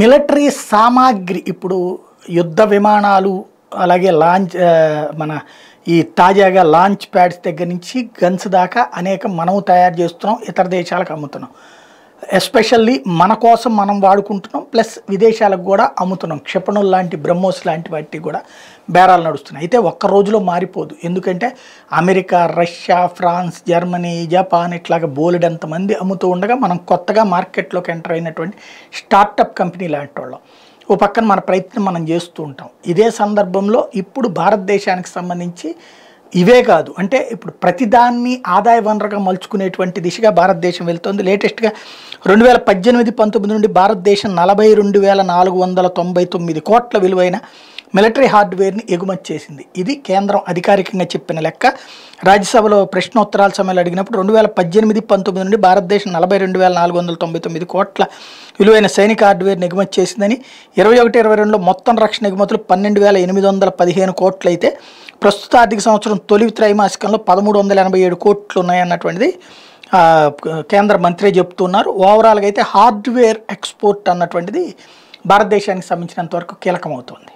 military సామాగ్రి ఇప్పుడు యుద్ధ విమానాలు అలాగే లాంచ్ మన ఈ తాజాగా లాంచ్ ప్యాడ్స్ దగ్గర నుంచి గన్స్ దాకా అనేక మనం తయారు చేస్తున్నాం ఇతర దేశాలకు అమ్ముతున్నాం ఎస్పెషల్లీ మన కోసం మనం వాడుకుంటున్నాం ప్లస్ విదేశాలకు కూడా అమ్ముతున్నాం క్షిపణులు లాంటి బ్రహ్మోస్ లాంటి వాటికి కూడా బేరాలు నడుస్తున్నాయి అయితే ఒక్క రోజులో మారిపోదు ఎందుకంటే America Russia France Germany Japan ఇట్లాగ బోలెడంత మంది అమ్ముతూ ఉండగా మనం కొత్తగా మార్కెట్లోకి ఎంటర్ అయినటువంటి స్టార్టప్ కంపెనీ లాంటి వాళ్ళం ఓ పక్కన మన ప్రయత్నం మనం చేస్తూ ఉంటాం ఇదే సందర్భంలో ఇప్పుడు భారతదేశానికి సంబంధించి ఇవే కాదు అంటే ఇప్పుడు ప్రతిదాన్ని ఆదాయ వనరుగా మలుచుకునేటువంటి దిశగా భారతదేశం వెళ్తోంది లేటెస్ట్గా రెండు వేల పద్దెనిమిది పంతొమ్మిది నుండి భారతదేశం నలభై రెండు వేల నాలుగు వందల తొంభై తొమ్మిది కోట్ల విలువైన మిలిటరీ హార్డ్వేర్ని ఎగుమతి చేసింది ఇది కేంద్రం అధికారికంగా చెప్పిన లెక్క రాజ్యసభలో ప్రశ్నోత్తరాల సమయంలో అడిగినప్పుడు రెండు వేల పద్దెనిమిది పంతొమ్మిది నుండి భారతదేశం నలభై రెండు వేల నాలుగు వందల తొంభై తొమ్మిది కోట్ల విలువైన సైనిక హార్డ్వేర్ని ఎగుమతి చేసిందని ఇరవై ఒకటి ఇరవై రెండులో మొత్తం రక్షణ ఎగుమతులు పన్నెండు వేల ఎనిమిది వందల పదిహేను కోట్లయితే ప్రస్తుత ఆర్థిక సంవత్సరం తొలి త్రైమాసికంలో పదమూడు వందల ఎనభై ఏడు కోట్లు ఉన్నాయన్నటువంటిది కేంద్ర మంత్రి చెప్తున్నారు ఓవరాల్గా అయితే హార్డ్వేర్ ఎక్స్పోర్ట్ అన్నటువంటిది భారతదేశానికి సంబంధించినంతవరకు కీలకమవుతుంది